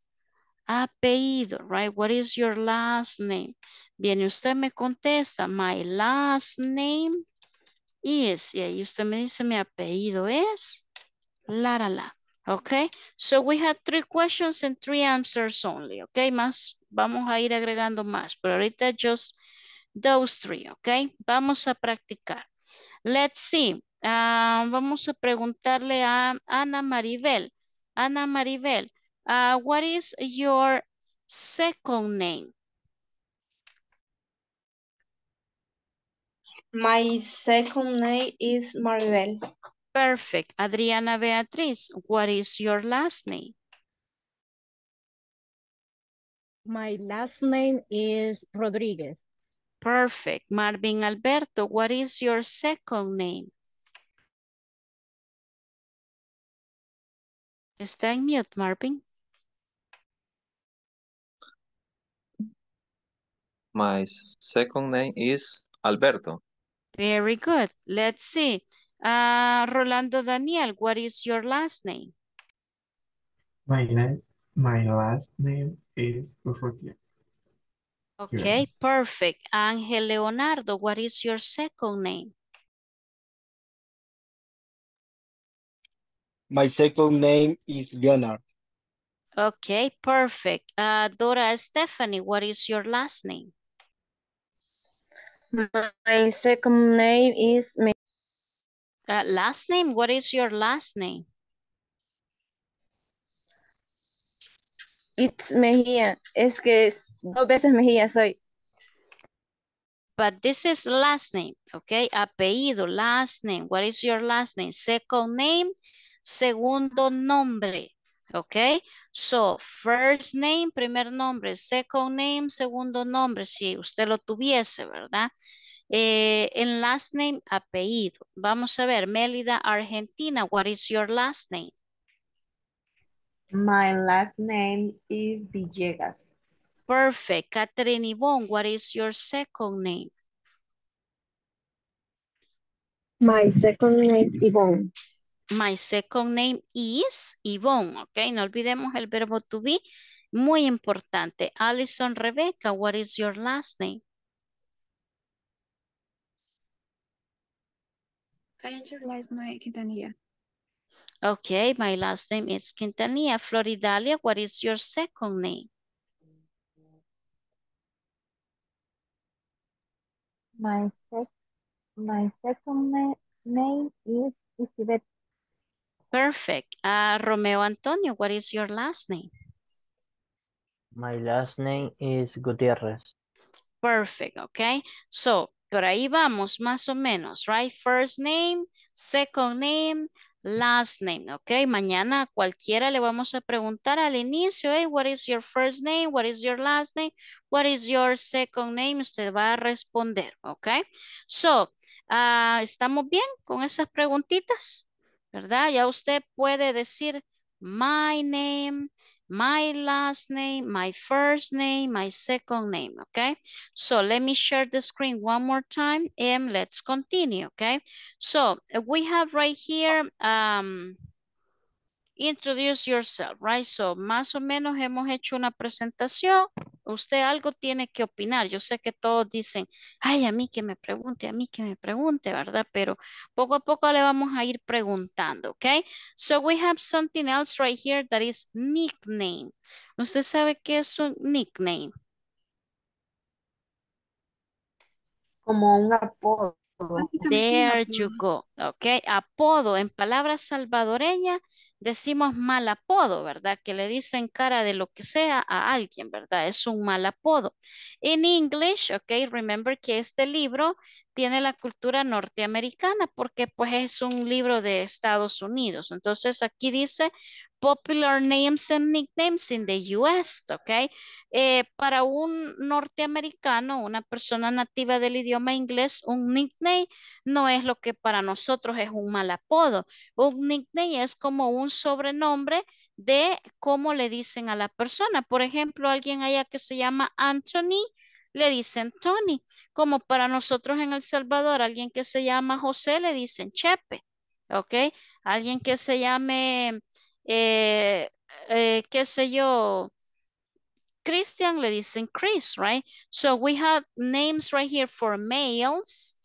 apellido, right? What is your last name? Viene usted, me contesta, my last name is, y ahí usted me dice, mi apellido es, Lara la, Okay, so we have three questions and three answers only, okay, más, vamos a ir agregando más, pero ahorita just those three, okay, vamos a practicar. Let's see, ah, vamos a preguntarle a Ana Maribel, Ana Maribel, uh, what is your second name? My second name is Maribel. Perfect. Adriana Beatriz, what is your last name? My last name is Rodriguez. Perfect. Marvin Alberto, what is your second name? Está en mute, Marvin. My second name is Alberto. Very good. Let's see. Uh, Rolando Daniel, what is your last name? My name, my last name is Urrutia. Okay, yeah. perfect. Angel Leonardo, what is your second name? My second name is Leonard. Okay, perfect. Uh, Dora Stephanie, what is your last name? My second name is... Uh, last name? What is your last name? It's Mejia. Es que es dos veces Mejía soy. But this is last name, okay? Apellido, last name. What is your last name? Second name, segundo nombre, okay? So, first name, primer nombre, second name, segundo nombre, si usted lo tuviese, ¿verdad? Eh, en last name, apellido. Vamos a ver, Melida Argentina, what is your last name? My last name is Villegas. Perfect. Catherine Yvonne, what is your second name? My second name, Yvonne. My second name is Yvonne, okay. No olvidemos el verbo to be, muy importante. Alison Rebecca, what is your last name? I my Quintanilla. Okay, my last name is Quintanilla. Floridalia, what is your second name? My, sec my second name is Isabel. Perfect. Ah, Romeo Antonio, what is your last name? My last name is Gutierrez. Perfect, okay. So, por ahí vamos, más o menos, right? First name, second name, last name, okay. Mañana cualquiera le vamos a preguntar al inicio, hey, what is your first name? What is your last name? What is your second name? Usted va a responder, okay. So, ah, ¿estamos bien con esas preguntitas? ¿verdad? Ya usted puede decir my name, my last name, my first name, my second name, okay? So let me share the screen one more time and let's continue, okay? So we have right here, um, Introduce yourself, right? So, más o menos hemos hecho una presentación. Usted algo tiene que opinar. Yo sé que todos dicen, ay, a mí que me pregunte, a mí que me pregunte, ¿verdad? Pero poco a poco le vamos a ir preguntando, ¿ok? So, we have something else right here that is nickname. ¿Usted sabe qué es un nickname? Como un apodo. There you go. Ok, apodo en palabras salvadoreña decimos mal apodo, ¿verdad? Que le dicen cara de lo que sea a alguien, ¿verdad? Es un mal apodo. En English, ok, remember que este libro tiene la cultura norteamericana porque pues es un libro de Estados Unidos. Entonces aquí dice popular names and nicknames in the US, ¿ok? Eh, para un norteamericano, una persona nativa del idioma inglés, un nickname no es lo que para nosotros es un mal apodo. Un nickname es como un sobrenombre de cómo le dicen a la persona. Por ejemplo, alguien allá que se llama Anthony, le dicen Tony. Como para nosotros en El Salvador, alguien que se llama José, le dicen Chepe, ¿ok? Alguien que se llame... Eh, eh, qué sé yo, Christian le dicen Chris, right? So we have names right here for males.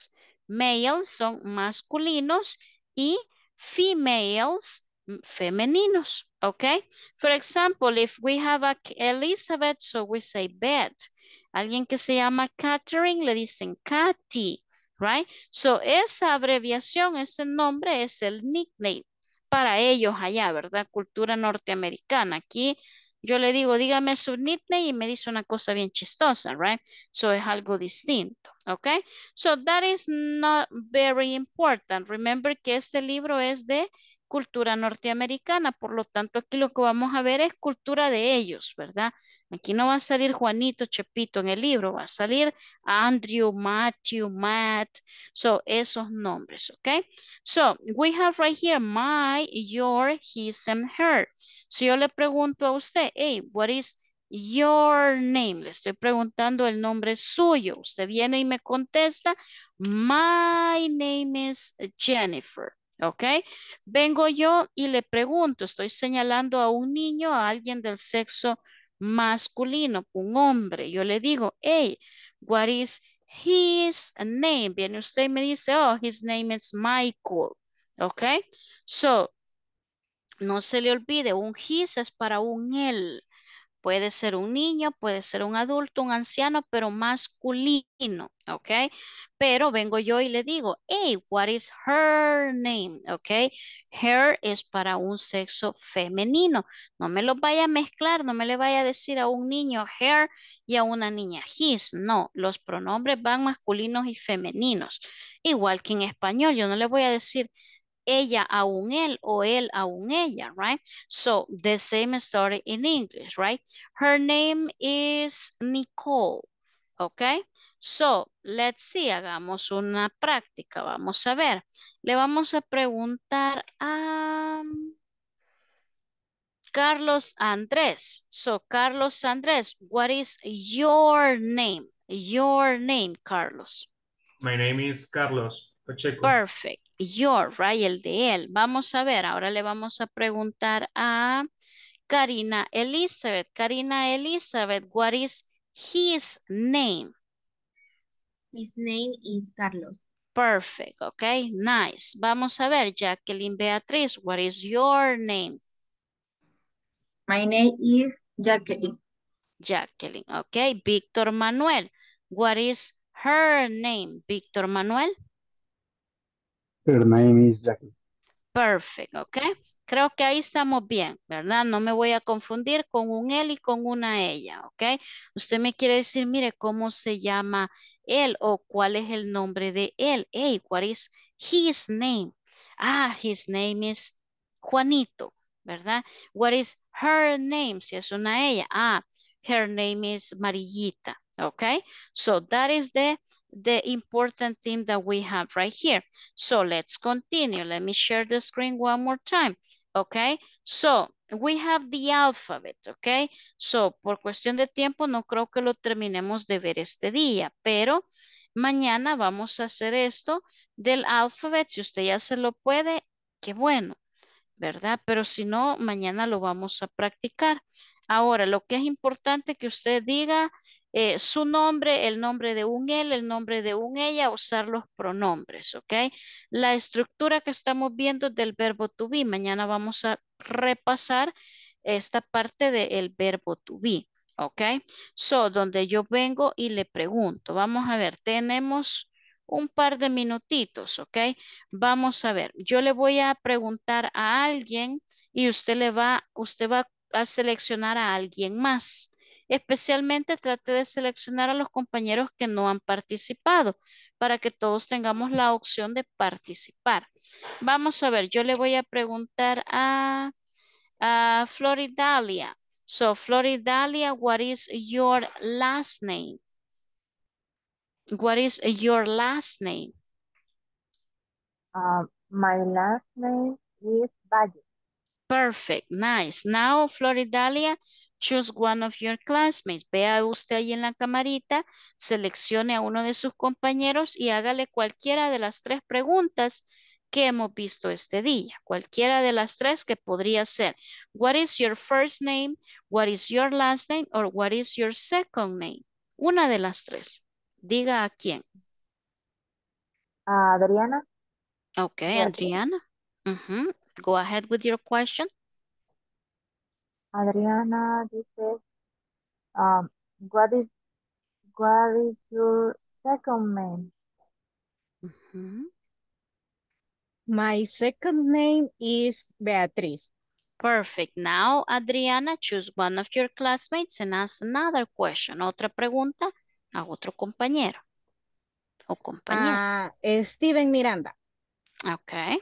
Males son masculinos y females, femeninos, okay? For example, if we have a Elizabeth, so we say Beth. Alguien que se llama Catherine le dicen Katy, right? So esa abreviación, ese nombre es el nickname para ellos allá, ¿verdad? Cultura norteamericana. Aquí yo le digo, dígame su nickname y me dice una cosa bien chistosa, right? So es algo distinto, ¿ok? So that is not very important. Remember que este libro es de cultura norteamericana. Por lo tanto, aquí lo que vamos a ver es cultura de ellos, ¿verdad? Aquí no va a salir Juanito, Chepito en el libro, va a salir Andrew, Matthew, Matt. So, esos nombres, ¿ok? So, we have right here my, your, his, and her. Si yo le pregunto a usted, hey, what is your name? Le estoy preguntando el nombre suyo. Usted viene y me contesta, my name is Jennifer. ¿Ok? Vengo yo y le pregunto, estoy señalando a un niño, a alguien del sexo masculino, un hombre. Yo le digo, hey, what is his name? Viene usted me dice, oh, his name is Michael. ¿Ok? So, no se le olvide, un his es para un él. Puede ser un niño, puede ser un adulto, un anciano, pero masculino, ¿ok? Pero vengo yo y le digo, hey, what is her name? ¿Ok? Her es para un sexo femenino. No me lo vaya a mezclar, no me le vaya a decir a un niño her y a una niña his. No, los pronombres van masculinos y femeninos. Igual que en español, yo no le voy a decir ella a un él o él a ella, right? So the same story in English, right? Her name is Nicole, okay? So let's see, hagamos una práctica, vamos a ver. Le vamos a preguntar a Carlos Andrés. So Carlos Andrés, what is your name? Your name, Carlos. My name is Carlos. Perfect. Your, right? El de él. Vamos a ver, ahora le vamos a preguntar a Karina Elizabeth. Karina Elizabeth, what is his name? His name is Carlos. Perfect, ok, nice. Vamos a ver, Jacqueline Beatriz, what is your name? My name is Jacqueline. Jacqueline, ok, Víctor Manuel, what is her name? Víctor Manuel? Her name is Jackie. Perfect, ¿ok? Creo que ahí estamos bien, ¿verdad? No me voy a confundir con un él y con una ella, ¿ok? Usted me quiere decir, mire, ¿cómo se llama él o cuál es el nombre de él? Hey, what is his name? Ah, his name is Juanito, ¿verdad? What is her name? Si es una ella. Ah, her name is Marillita. Okay, so that is the, the important thing that we have right here. So let's continue. Let me share the screen one more time. Okay, so we have the alphabet, okay? So, por cuestión de tiempo, no creo que lo terminemos de ver este día, pero mañana vamos a hacer esto del alphabet. Si usted ya se lo puede, qué bueno, ¿verdad? Pero si no, mañana lo vamos a practicar. Ahora, lo que es importante que usted diga eh, su nombre, el nombre de un él, el nombre de un ella, usar los pronombres, ¿ok? La estructura que estamos viendo del verbo to be. Mañana vamos a repasar esta parte del verbo to be, ¿ok? So, donde yo vengo y le pregunto. Vamos a ver, tenemos un par de minutitos, ¿ok? Vamos a ver, yo le voy a preguntar a alguien y usted le va, usted va a seleccionar a alguien más. Especialmente trate de seleccionar a los compañeros que no han participado para que todos tengamos la opción de participar. Vamos a ver, yo le voy a preguntar a, Floridalia. So, Floridalia, what is your last name? What is your last name? Ah, my last name is Valle. Perfect, nice. Now, Floridalia, Choose one of your classmates. Vea usted ahí en la camarita, seleccione a uno de sus compañeros y hágale cualquiera de las tres preguntas que hemos visto este día. Cualquiera de las tres que podría ser. What is your first name? What is your last name? Or what is your second name? Una de las tres. Diga a quién. Adriana. Okay, Adriana. Go ahead with your question. Adriana dice, um, what is, what is your second name? My second name is Beatriz. Perfect. Now, Adriana, choose one of your classmates and ask another question. Otra pregunta a otro compañero o compañera. Ah, Steven Miranda. Okay.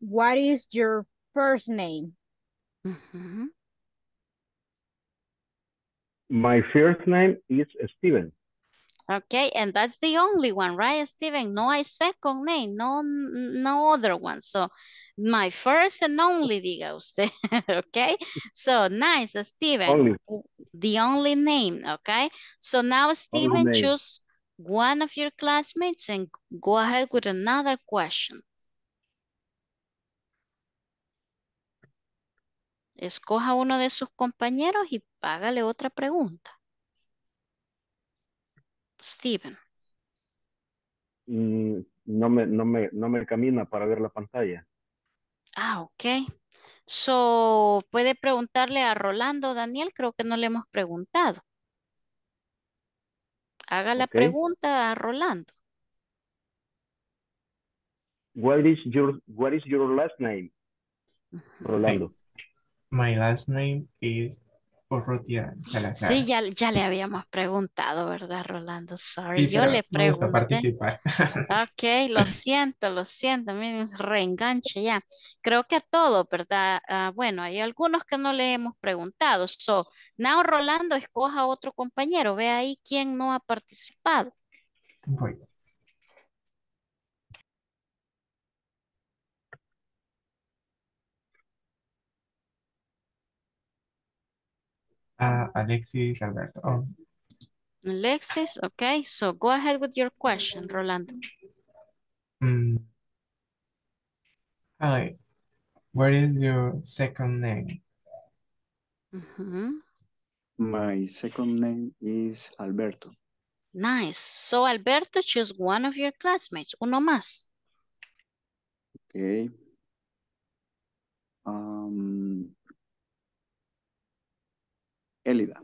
What is your first name? Mm -hmm. My first name is Steven. Okay, and that's the only one, right, Steven? No I second name, no no other one. So my first and only, diga usted, [laughs] okay? So nice, Steven, only. the only name, okay? So now Steven, choose one of your classmates and go ahead with another question. Escoja uno de sus compañeros y hágale otra pregunta. Steven. Mm, no, me, no, me, no me camina para ver la pantalla. Ah, ok. So, puede preguntarle a Rolando, Daniel, creo que no le hemos preguntado. Haga la pregunta a Rolando. What es your, what is your last name? Rolando. My last name is Orrutia Salazar. Sí, ya, le habíamos preguntado, ¿verdad, Rolando? Sorry, yo le pregunté. participar. [laughs] ok, lo siento, lo siento, me reenganche ya. Creo que a todo, ¿verdad? Ah, bueno, hay algunos que no le hemos preguntado. So, now Rolando, escoja otro compañero, ve ahí quién no ha participado. Voy. Uh, Alexis Alberto. Oh. Alexis, okay. So go ahead with your question, Rolando. Mm. Hi, what is your second name? Mm -hmm. My second name is Alberto. Nice. So Alberto, choose one of your classmates, uno más. Okay. Um, Elida.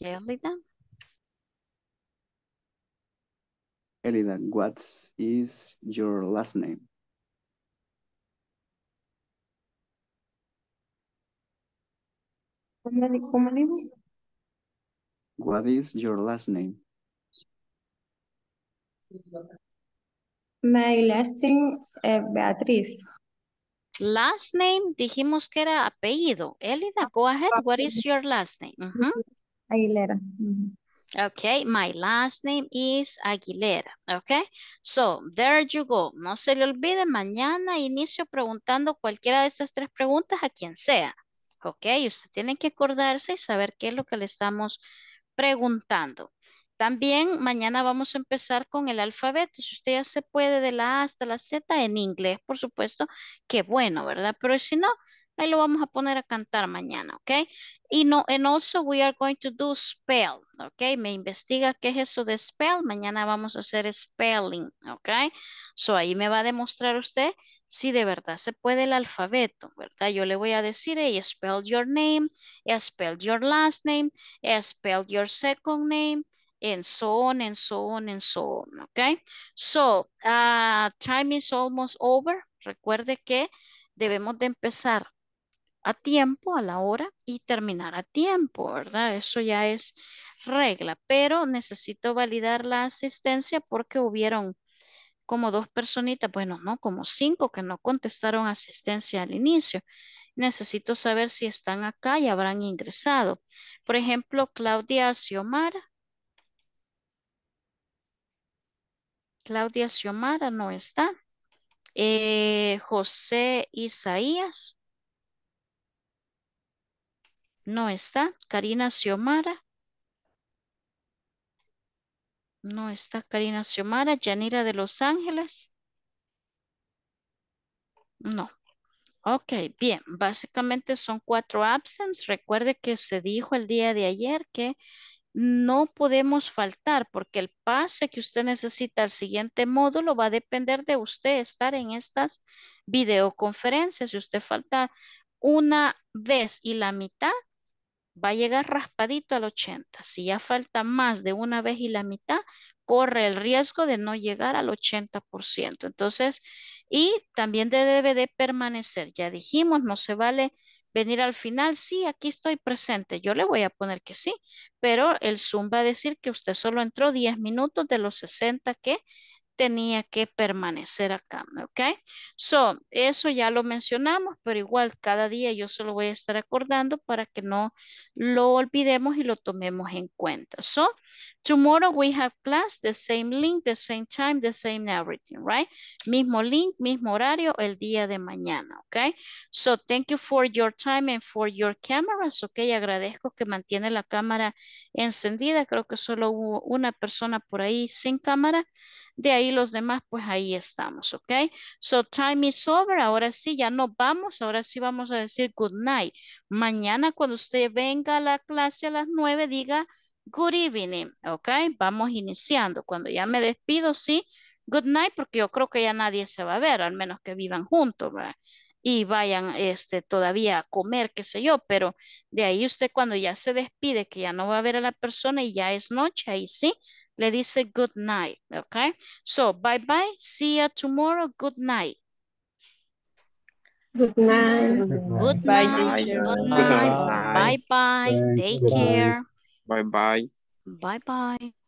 Elida? Elida, what is your last name? What is your last name? My last name is uh, eh, Beatriz. Last name, dijimos que era apellido. Elida, ah, go ahead. What is your last name? Aguilera. Ok, Okay, my last name is Aguilera. Okay, so there you go. No se le olvide, mañana inicio preguntando cualquiera de estas tres preguntas a quien sea. Ok, usted tiene que acordarse y saber qué es lo que le estamos preguntando. También mañana vamos a empezar con el alfabeto. Si usted ya se puede de la A hasta la Z en inglés, por supuesto, qué bueno, ¿verdad? Pero si no, ahí lo vamos a poner a cantar mañana, ¿ok? Y no, and also we are going to do spell, ¿ok? Me investiga qué es eso de spell. Mañana vamos a hacer spelling, ¿ok? So ahí me va a demostrar usted si de verdad se puede el alfabeto, ¿verdad? Yo le voy a decir, hey, spell your name, spell your last name, spell your second name, en son en son en son ¿Ok? so okay? Ah, so, time is almost over. Recuerde que debemos de empezar a tiempo, a la hora y terminar a tiempo, ¿verdad? Eso ya es regla, pero necesito validar la asistencia porque hubieron como dos personitas, bueno, no, como cinco que no contestaron asistencia al inicio. Necesito saber si están acá y habrán ingresado. Por ejemplo, Claudia Xiomara, Claudia Xiomara no está. Eh, José Isaías. No está. Karina Xiomara. No está Karina Xiomara. Yanira de Los Ángeles. No. Ok, bien. Básicamente son cuatro absence, Recuerde que se dijo el día de ayer que no podemos faltar porque el pase que usted necesita al siguiente módulo va a depender de usted estar en estas videoconferencias. Si usted falta una vez y la mitad, va a llegar raspadito al 80. Si ya falta más de una vez y la mitad, corre el riesgo de no llegar al 80%. Entonces, y también debe de permanecer. Ya dijimos, no se vale venir al final, sí, aquí estoy presente. Yo le voy a poner que sí, pero el Zoom va a decir que usted solo entró 10 minutos de los 60 que tenía que permanecer acá, ¿ok? So, eso ya lo mencionamos, pero igual cada día yo solo voy a estar acordando para que no lo olvidemos y lo tomemos en cuenta. So, tomorrow we have class, the same link, the same time, the same everything, right? Mismo link, mismo horario el día de mañana, ¿ok? So, thank you for your time and for your cameras, ¿ok? Agradezco que mantiene la cámara encendida. Creo que solo hubo una persona por ahí sin cámara. De ahí los demás, pues ahí estamos, ¿ok? So time is over, ahora sí, ya no vamos, ahora sí vamos a decir good night. Mañana cuando usted venga a la clase a las 9, diga good evening, ¿ok? Vamos iniciando. Cuando ya me despido, sí, good night, porque yo creo que ya nadie se va a ver, al menos que vivan juntos, ¿verdad? y vayan este, todavía a comer, qué sé yo, pero de ahí usted cuando ya se despide, que ya no va a ver a la persona y ya es noche, ahí sí, le dice good night, okay? So, bye-bye, see you tomorrow, good night. Good night. Good night. Good night. Good night. Bye-bye. Take care. Bye-bye. Bye-bye.